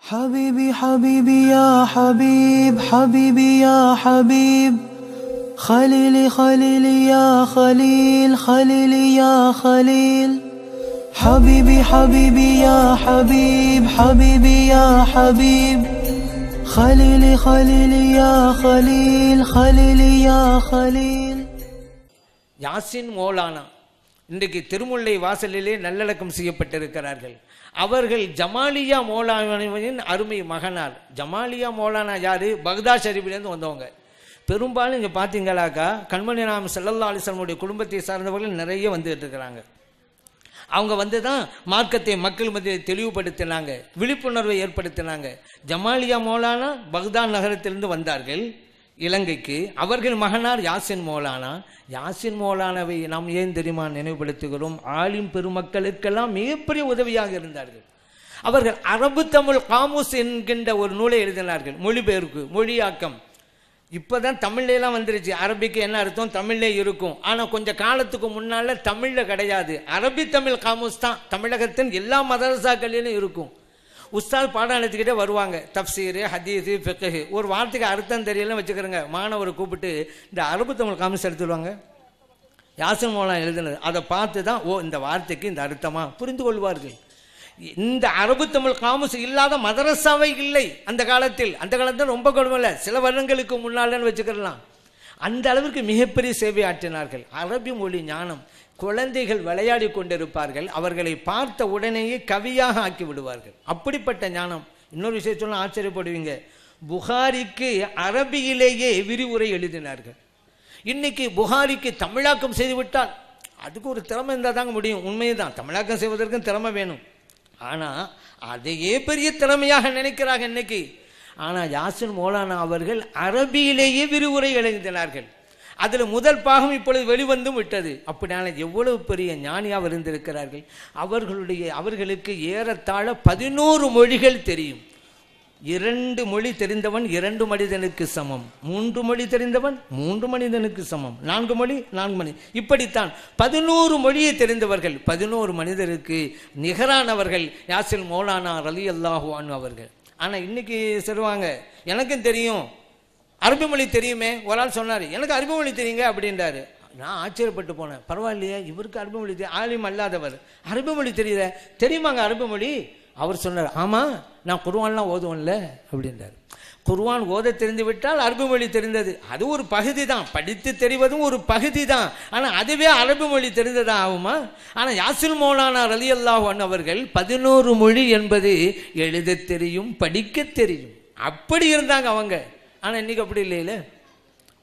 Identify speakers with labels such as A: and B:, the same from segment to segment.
A: حبيبي حبيبي يا حبيب حبيبي يا حبيب خليلي خليلي يا خليل خليلي يا خليل حبيبي حبيبي يا حبيب حبيبي يا حبيب خليلي خليلي يا خليل خليلي يا خليل ياسين مولانا இன்றைக்கு திருமுல்லை வாசலிலே நல்லடக்கம் செய்யப்பட்டிருக்கிறார்கள் அவர்கள் ஜமாலியா மோலானின் அருமை மகனார் ஜமாலியா மோலானா யார் பக்தா ஷரீஃபிலேருந்து வந்தவங்க பெரும்பாலும் இங்கே பார்த்தீங்களாக்கா கண்மணி ராம் செல்லல்லா அலிசனுடைய குடும்பத்தை சார்ந்தவர்கள் நிறைய வந்துகிட்டு இருக்கிறாங்க அவங்க வந்து தான் மார்க்கத்தை மக்கள் மத்தியில் தெளிவுபடுத்தினாங்க விழிப்புணர்வை ஏற்படுத்தினாங்க ஜமாலியா மோலானா பக்தான் நகரத்திலிருந்து வந்தார்கள் இலங்கைக்கு அவர்கள் மகனார் யாசின் மோலானா யாசின் மோலானாவை நாம் ஏன் தெரியுமா நினைவுபடுத்துகிறோம் ஆளும் பெருமக்களுக்கெல்லாம் மிகப்பெரிய உதவியாக இருந்தார்கள் அவர்கள் அரபு தமிழ் காமூஸ் என்கின்ற ஒரு நூலை எழுதினார்கள் மொழிபெயர்ப்பு மொழியாக்கம் இப்போ தான் தமிழ்லாம் வந்துருச்சு அரபிக்கு என்ன அர்த்தம் தமிழ்லே இருக்கும் ஆனால் கொஞ்சம் காலத்துக்கு முன்னால் தமிழில் கிடையாது அரபி தமிழ் காமூஸ் தான் தமிழகத்தின் எல்லா மதரசாக்களிலும் இருக்கும் உஸ்தாத் பாடம் எடுத்துக்கிட்டே வருவாங்க தப்சீர் ஹதீஸு ஃபெக்கஹு ஒரு வார்த்தைக்கு அர்த்தம் தெரியலன்னு வச்சுக்கிறேங்க மாணவரை கூப்பிட்டு இந்த அரபு தமிழ் காமிஸ் எடுத்துடுவாங்க யாசன் மோலாம் எழுதுனது அதை பார்த்து தான் ஓ இந்த வார்த்தைக்கு இந்த அர்த்தமாக புரிந்து கொள்வார்கள் இந்த அரபு தமிழ் காமுஸ் இல்லாத மதரசாவை இல்லை அந்த காலத்தில் அந்த காலத்தில் ரொம்ப கொடுமை இல்லை சில வருடங்களுக்கு முன்னாலன்னு வச்சுக்கலாம் அந்த அளவிற்கு மிகப்பெரிய சேவை ஆற்றினார்கள் அரபி மொழி ஞானம் குழந்தைகள் விளையாடி கொண்டிருப்பார்கள் அவர்களை பார்த்த உடனேயே கவியாக ஆக்கி விடுவார்கள் அப்படிப்பட்ட ஞானம் இன்னொரு விஷயம் சொன்னால் ஆச்சரியப்படுவீங்க புகாரிக்கு அரபியிலேயே விரிவுரை எழுதினார்கள் இன்னைக்கு புகாரிக்கு தமிழாக்கம் செய்துவிட்டால் அதுக்கு ஒரு திறமை இருந்தால் தாங்க முடியும் உண்மையை தான் தமிழாக்கம் செய்வதற்கும் திறமை வேணும் ஆனால் அதையே பெரிய திறமையாக நினைக்கிறாங்க இன்னைக்கு ஆனால் யாசின் மோலானா அவர்கள் அரபியிலேயே விரிவுரை எழுந்தினார்கள் அதில் முதல் பாகம் இப்பொழுது வெளிவந்தும் விட்டது அப்படியான எவ்வளவு பெரிய ஞானியாக இருந்திருக்கிறார்கள் அவர்களுடைய அவர்களுக்கு ஏறத்தாழ பதினோரு மொழிகள் தெரியும் இரண்டு மொழி தெரிந்தவன் இரண்டு மனிதனுக்கு சமம் மூன்று மொழி தெரிந்தவன் மூன்று மனிதனுக்கு சமம் நான்கு மொழி நான்கு மணி இப்படித்தான் பதினோரு மொழியை தெரிந்தவர்கள் பதினோரு மனிதருக்கு நிகரானவர்கள் யாசில் மௌலானா ரலி அல்லாஹுவான் அவர்கள் ஆனால் இன்றைக்கி சொல்லுவாங்க எனக்கும் தெரியும் அரபி மொழி தெரியுமே ஒரு ஆள் சொன்னார் எனக்கு அரபி மொழி தெரியுங்க அப்படின்றாரு நான் ஆச்சரியப்பட்டு போனேன் பரவாயில்லையே இவருக்கு அரபு மொழி தெரியும் ஆலயம் அல்லாதவர் அரபு மொழி தெரியுத தெரியுமாங்க அரபு மொழி அவர் சொன்னார் ஆமாம் நான் குருவான்லாம் ஓதுவோம்ல அப்படின்றார் குருவான் ஓத தெரிந்து விட்டால் அரபு மொழி தெரிந்தது அது ஒரு பகுதி தான் படித்து தெரிவதும் ஒரு பகுதி தான் ஆனால் அதுவே அரபு மொழி தெரிந்ததாக ஆகுமா ஆனால் யாசில் மோலானா ரலி அல்லாஹன் அவர்கள் பதினோரு மொழி என்பது எழுத தெரியும் படிக்க தெரியும் அப்படி இருந்தாங்க அவங்க ஆனால் இன்றைக்கி அப்படி இல்லையில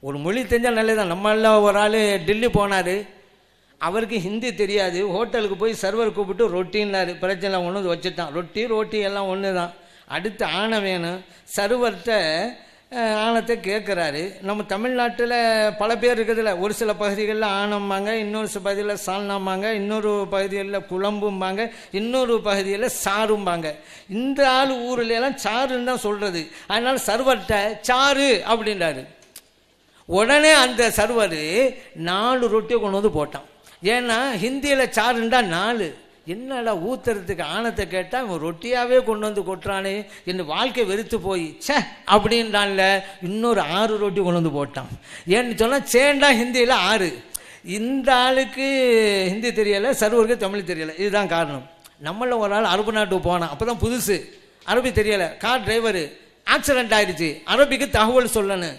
A: ஒரு மொழி தெரிஞ்சால் நல்லதான் நம்மளால் ஒரு ஆள் டெல்லி போனார் அவருக்கு ஹிந்தி தெரியாது ஹோட்டலுக்கு போய் சர்வர் கூப்பிட்டு ரொட்டின்னாரு பிரச்சனை ஒன்று வச்சுட்டான் ரொட்டி ரொட்டி எல்லாம் ஒன்று தான் அடுத்து ஆணை வேணும் சர்வர்கிட்ட ஆணத்தை கேட்குறாரு நம்ம தமிழ்நாட்டில் பல பேர் இருக்கிறதுல ஒரு சில பகுதிகளில் ஆணம்பாங்க இன்னொரு சில பகுதியில் சால்னாம்பாங்க இன்னொரு பகுதிகளில் குழம்பும்பாங்க இன்னொரு பகுதியில் சாரும்பாங்க இந்த ஆள் ஊரில் எல்லாம் சாருன்னு தான் சொல்கிறது அதனால் சர்வர்கிட்ட சாரு அப்படின்றாரு உடனே அந்த சர்வர் நாலு ரொட்டியை கொண்டு வந்து போட்டான் ஏன்னா ஹிந்தியில் சாருண்டா நாலு என்னடா ஊத்துறதுக்கு ஆணத்தை கேட்டால் இவன் ரொட்டியாகவே கொண்டு வந்து கொட்டுறானே என் வாழ்க்கை வெறுத்து போய் சே அப்படின்றான்ல இன்னொரு ஆறு ரொட்டி கொண்டு வந்து போட்டான் ஏன்னு சொன்னால் சேண்டா ஹிந்தியில் ஆறு இந்த ஆளுக்கு ஹிந்தி தெரியலை சர்வருக்கு தமிழ் தெரியலை இதுதான் காரணம் நம்மளும் ஒரு ஆள் அரபு நாட்டுக்கு போனான் அப்போ தான் புதுசு அரபி தெரியலை கார் டிரைவரு ஆக்சிடென்ட் ஆயிடுச்சு அரபிக்கு தகவல் சொல்லணும்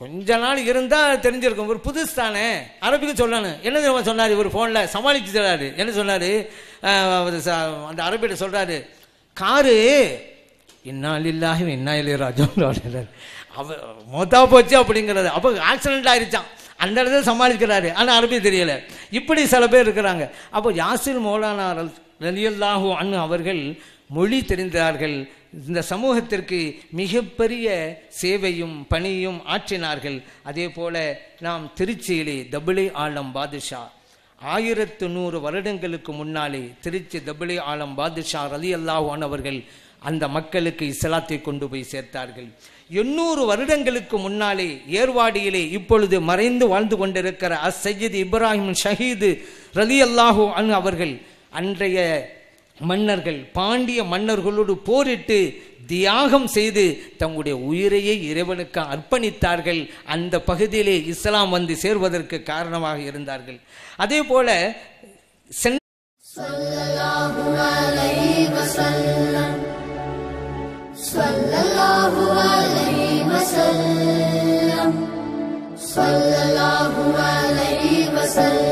A: கொஞ்ச நாள் இருந்தால் தெரிஞ்சிருக்கும் ஒரு புதுசு தானே அரபிக்கு சொல்லணும் என்ன சொன்னார் இவர் ஃபோனில் சமாளித்து சொல்கிறாரு என்ன சொன்னார் அந்த அரபிகிட்ட சொல்கிறாரு காரு இன்னாலில்லாகும் இன்னாயிலே ராஜான்னு அவர் மொத்தா போச்சு அப்படிங்கிறது அப்போ ஆக்சிடென்ட் ஆயிடுச்சான் அந்த இடத்துல சமாளிக்கிறாரு ஆனால் அரபி தெரியலை இப்படி சில பேர் இருக்கிறாங்க அப்போ யாசிர் மௌலானா ரலியல்லாஹு அண்ணு அவர்கள் மொழி தெரிந்தார்கள் இந்த சமூகத்திற்கு மிகப்பெரிய சேவையும் பணியும் ஆற்றினார்கள் அதே போல நாம் திருச்சியிலே தபிளை ஆலம் பாதுஷா ஆயிரத்து நூறு வருடங்களுக்கு முன்னாலே திருச்சி தபுளி ஆலம் பாதுஷா ரலி அல்லாஹானவர்கள் அவர்கள் அந்த மக்களுக்கு இஸ்லாத்தை கொண்டு போய் சேர்த்தார்கள் எண்ணூறு வருடங்களுக்கு முன்னாலே ஏர்வாடியிலே இப்பொழுது மறைந்து வாழ்ந்து கொண்டிருக்கிற அஸ் அசையீத் இப்ராஹிம் ஷஹீது ரலி அல்லாஹூ அன் அவர்கள் அன்றைய மன்னர்கள் பாண்டிய மன்னர்களோடு போரிட்டு தியாகம் செய்து தங்களுடைய உயிரையே இறைவனுக்கு அர்ப்பணித்தார்கள் அந்த பகுதியிலே இஸ்லாம் வந்து சேர்வதற்கு காரணமாக இருந்தார்கள் அதே போல சென்